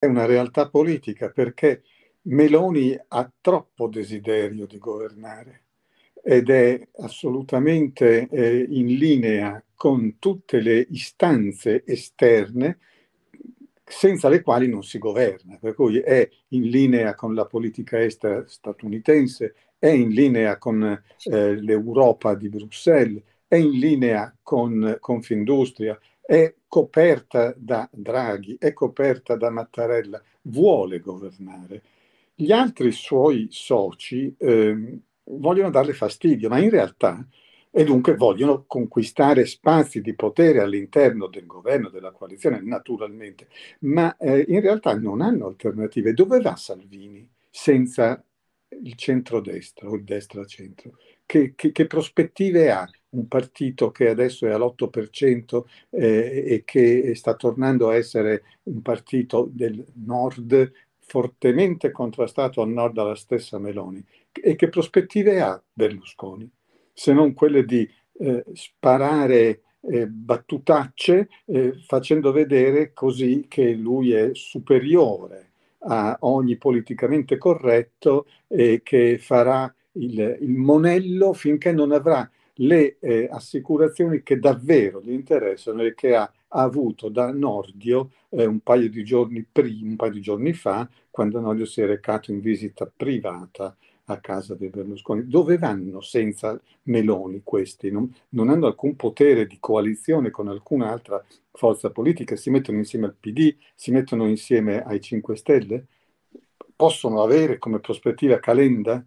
è una realtà politica perché Meloni ha troppo desiderio di governare ed è assolutamente eh, in linea con tutte le istanze esterne senza le quali non si governa, per cui è in linea con la politica estera statunitense, è in linea con eh, l'Europa di Bruxelles, è in linea con Confindustria, è coperta da Draghi, è coperta da Mattarella, vuole governare. Gli altri suoi soci eh, vogliono darle fastidio, ma in realtà e dunque vogliono conquistare spazi di potere all'interno del governo, della coalizione, naturalmente, ma eh, in realtà non hanno alternative. Dove va Salvini senza il centrodestra o il destra-centro? Che, che, che prospettive ha? un partito che adesso è all'8% eh, e che sta tornando a essere un partito del nord fortemente contrastato al nord dalla stessa Meloni. E che prospettive ha Berlusconi? Se non quelle di eh, sparare eh, battutacce eh, facendo vedere così che lui è superiore a ogni politicamente corretto e che farà il, il monello finché non avrà le eh, assicurazioni che davvero gli interessano e che ha, ha avuto da Nordio eh, un, paio prima, un, paio di giorni fa, quando Nordio si è recato in visita privata a casa di Berlusconi. Dove vanno senza Meloni questi? Non, non hanno alcun potere di coalizione con alcuna altra forza politica, si mettono insieme al PD, si mettono insieme ai 5 Stelle? Possono avere come prospettiva Calenda?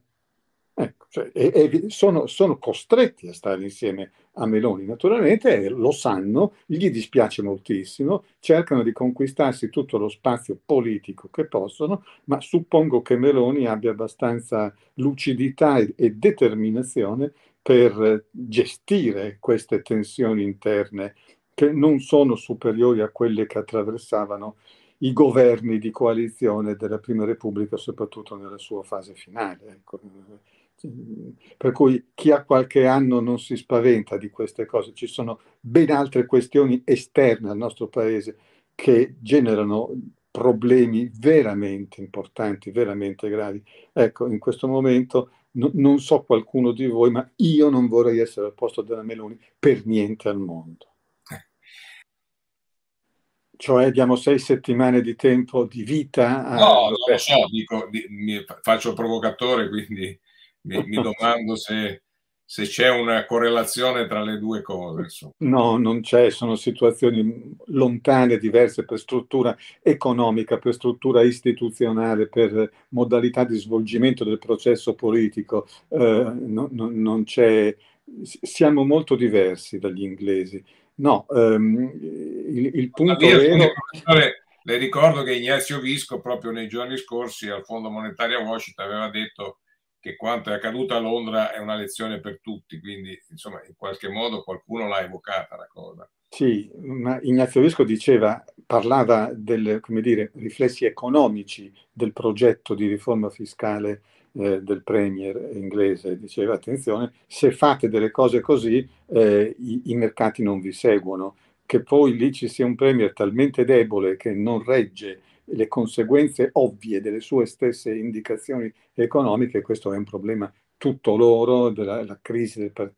Ecco, cioè, e, e sono, sono, costretti a stare insieme a Meloni, naturalmente, e lo sanno, gli dispiace moltissimo, cercano di conquistarsi tutto lo spazio politico che possono, ma suppongo che Meloni abbia abbastanza lucidità e, e determinazione per gestire queste tensioni interne che non sono superiori a quelle che attraversavano i governi di coalizione della Prima Repubblica, soprattutto nella sua fase finale. Ecco. Per cui chi ha qualche anno non si spaventa di queste cose, ci sono ben altre questioni esterne al nostro paese che generano problemi veramente importanti, veramente gravi. Ecco, in questo momento no, non so qualcuno di voi, ma io non vorrei essere al posto della Meloni per niente al mondo. Cioè diamo sei settimane di tempo di vita? A... No, non lo so, dico, di, faccio provocatore, quindi mi, mi domando se, se, c'è una correlazione tra le due cose. Insomma. No, non c'è, sono situazioni lontane, diverse per struttura economica, per struttura istituzionale, per modalità di svolgimento del processo politico. Eh, no, no, non c'è, siamo molto diversi dagli inglesi. No, ehm, il, il, punto è... Sono, le ricordo che Ignazio Visco proprio nei giorni scorsi al Fondo Monetario a Washington aveva detto che quanto è accaduto a Londra è una lezione per tutti, quindi insomma in qualche modo qualcuno l'ha evocata la cosa. Sì, ma Ignazio Vesco diceva, parlava dei riflessi economici del progetto di riforma fiscale eh, del Premier inglese. Diceva, attenzione, se fate delle cose così eh, i, i, mercati non vi seguono. Che poi lì ci sia un Premier talmente debole che non regge le conseguenze ovvie delle sue stesse indicazioni economiche, questo è un problema tutto loro, della crisi del, par-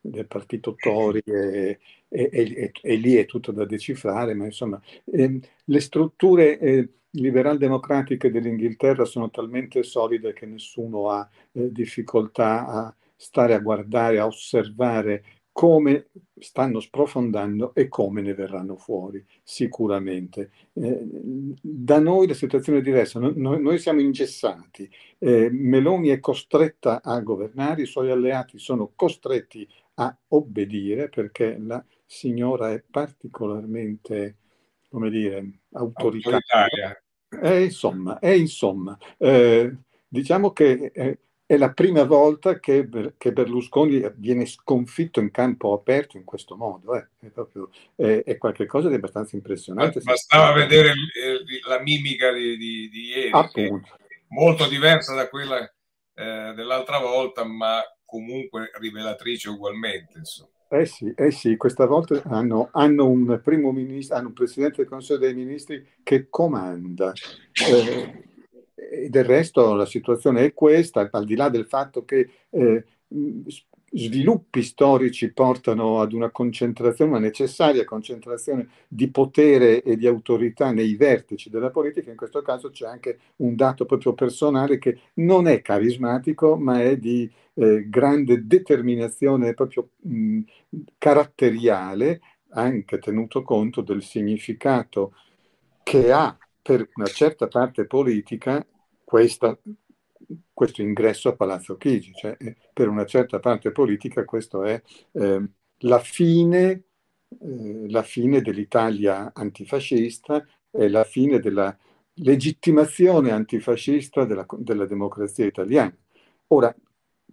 del partito Tori e, e, e, e, lì è tutto da decifrare, ma insomma ehm, le strutture eh, liberal-democratiche dell'Inghilterra sono talmente solide che nessuno ha eh, difficoltà a stare a guardare, a osservare come stanno sprofondando e come ne verranno fuori, sicuramente. Eh, da noi la situazione è diversa, no, no, noi, siamo ingessati, eh, Meloni è costretta a governare, i suoi alleati sono costretti a obbedire perché la signora è particolarmente, come dire, autoritaria. autoritaria. Eh, insomma, è eh, insomma, eh, diciamo che eh, è la prima volta che, che, Berlusconi viene sconfitto in campo aperto in questo modo. Eh. È, proprio, è, è, qualcosa di abbastanza impressionante. Bastava vedere la mimica di, di, di ieri, molto diversa da quella eh, dell'altra volta, ma comunque rivelatrice ugualmente. Insomma. Eh sì, eh sì, questa volta hanno, hanno, un primo ministro, hanno un presidente del Consiglio dei Ministri che comanda. Eh, del resto la situazione è questa, al di là del fatto che eh, sviluppi storici portano ad una concentrazione, una necessaria concentrazione di potere e di autorità nei vertici della politica, in questo caso c'è anche un dato proprio personale che non è carismatico, ma è di eh, grande determinazione proprio mh, caratteriale, anche tenuto conto del significato che ha per una certa parte politica questa, questo ingresso a Palazzo Chigi. Cioè, eh, per una certa parte politica questo è eh, la, fine, eh, la fine, dell'Italia antifascista, è la fine della legittimazione antifascista della, della democrazia italiana. Ora,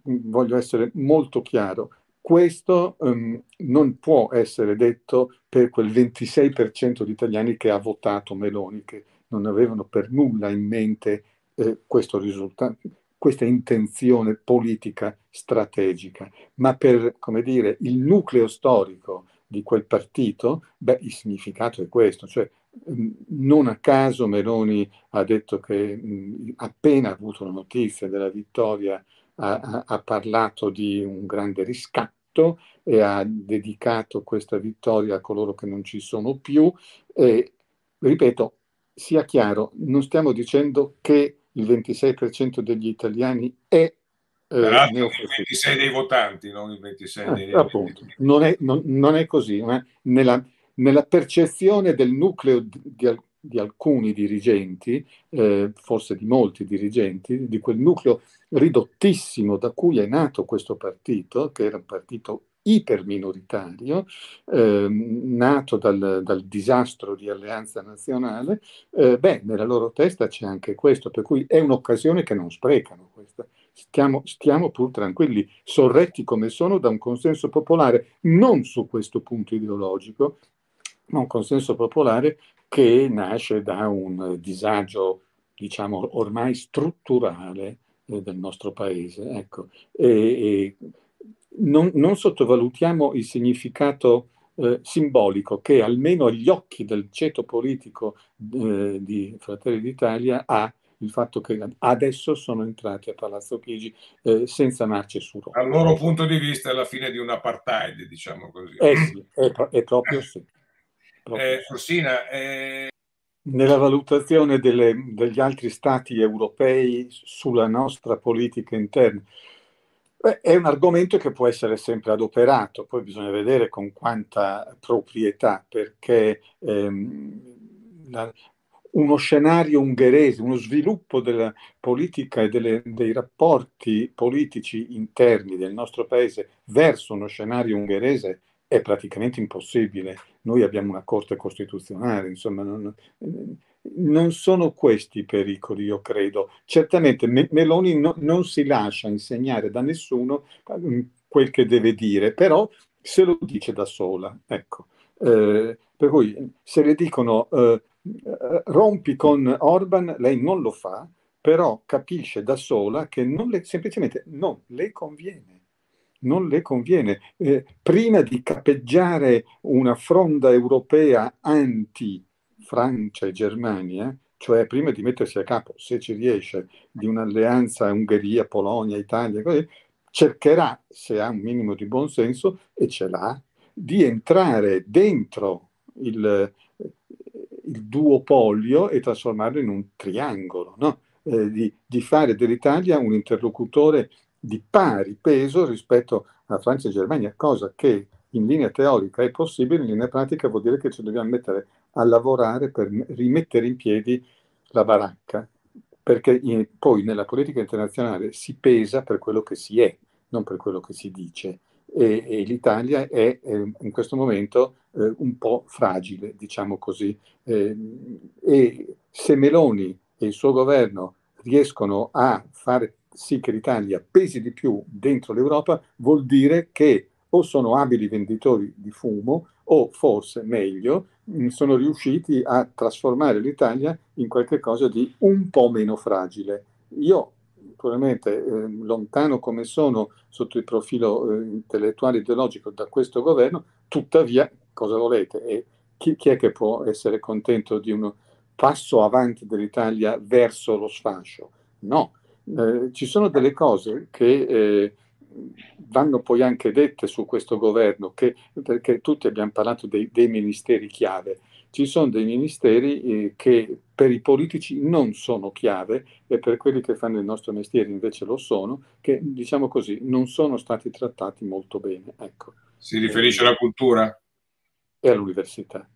mm, voglio essere molto chiaro, questo um, non può essere detto per quel 26% di italiani che ha votato Meloni, che non avevano per nulla in mente eh, risulta- questa intenzione politica strategica, ma per come dire, il nucleo storico di quel partito, beh, il significato è questo, cioè mm, non a caso Meloni ha detto che mh, mm, appena avuto la notizia della vittoria ha, ha, parlato di un grande riscatto e ha dedicato questa vittoria a coloro che non ci sono più. E, ripeto, sia chiaro, non stiamo dicendo che il 26% degli italiani è eh, il 26 dei votanti, non il 26 eh, dei eh, appunto, non è, non, non è così. Ma nella, nella, percezione del nucleo di, di alcuni dirigenti, eh, forse di molti dirigenti, di quel nucleo ridottissimo da cui è nato questo partito, che era un partito iperminoritario, eh, nato dal, dal, disastro di Alleanza Nazionale, eh, beh, nella loro testa c'è anche questo, per cui è un'occasione che non sprecano questa. Stiamo, stiamo pur tranquilli, sorretti come sono da un consenso popolare, non su questo punto ideologico, ma un consenso popolare che nasce da un disagio, diciamo, ormai strutturale eh, del nostro paese. Ecco, e, e non, non sottovalutiamo il significato eh, simbolico che almeno agli occhi del ceto politico eh, di Fratelli d'Italia ha il fatto che adesso sono entrati a Palazzo Chigi eh, senza marce su Roma. Dal loro punto di vista è la fine di un apartheid, diciamo così. Eh sì, è, è proprio sì. Eh, proprio sì. Orsina, eh, nella valutazione delle, degli altri stati europei sulla nostra politica interna, Beh, è un argomento che può essere sempre adoperato, poi bisogna vedere con quanta proprietà, perché ehm, la, uno scenario ungherese, uno sviluppo della politica e delle, dei rapporti politici interni del nostro paese verso uno scenario ungherese è praticamente impossibile. Noi abbiamo una Corte Costituzionale, insomma, non, non sono questi i pericoli, io credo. Certamente Meloni no, non si lascia insegnare da nessuno mm, quel che deve dire, però se lo dice da sola. Ecco. Eh, per cui mm, se le dicono eh, eh, rompi con Orban, lei non lo fa, però capisce da sola che non le, semplicemente non le conviene non le conviene. Eh, prima di capeggiare una fronda europea anti Francia e Germania, cioè prima di mettersi a capo, se ci riesce, di un'alleanza Ungheria, Polonia, Italia, così, cercherà, se ha un minimo di buonsenso, e ce l'ha, di entrare dentro il, il duopolio e trasformarlo in un triangolo, no? eh, di, di, fare dell'Italia un interlocutore di pari peso rispetto a Francia e Germania, cosa che in linea teorica è possibile, in linea pratica vuol dire che ci dobbiamo mettere a lavorare per rimettere in piedi la baracca, perché in, poi nella politica internazionale si pesa per quello che si è, non per quello che si dice. E, e l'Italia è, è in questo momento eh, un po' fragile, diciamo così. Eh, e se Meloni e il suo governo riescono a fare sì che l'Italia pesi di più dentro l'Europa, vuol dire che o sono abili venditori di fumo o forse meglio sono riusciti a trasformare l'Italia in qualcosa di un po' meno fragile. Io naturalmente eh, lontano come sono sotto il profilo eh, intellettuale ideologico da questo governo, tuttavia cosa volete? E chi, chi è che può essere contento di un passo avanti dell'Italia verso lo sfascio? No, eh, ci sono delle cose che eh, vanno poi anche dette su questo governo, che, perché tutti abbiamo parlato dei, dei, ministeri chiave. Ci sono dei ministeri eh, che per i politici non sono chiave e per quelli che fanno il nostro mestiere invece lo sono, che diciamo così non sono stati trattati molto bene. Ecco. Si riferisce alla cultura? E all'università.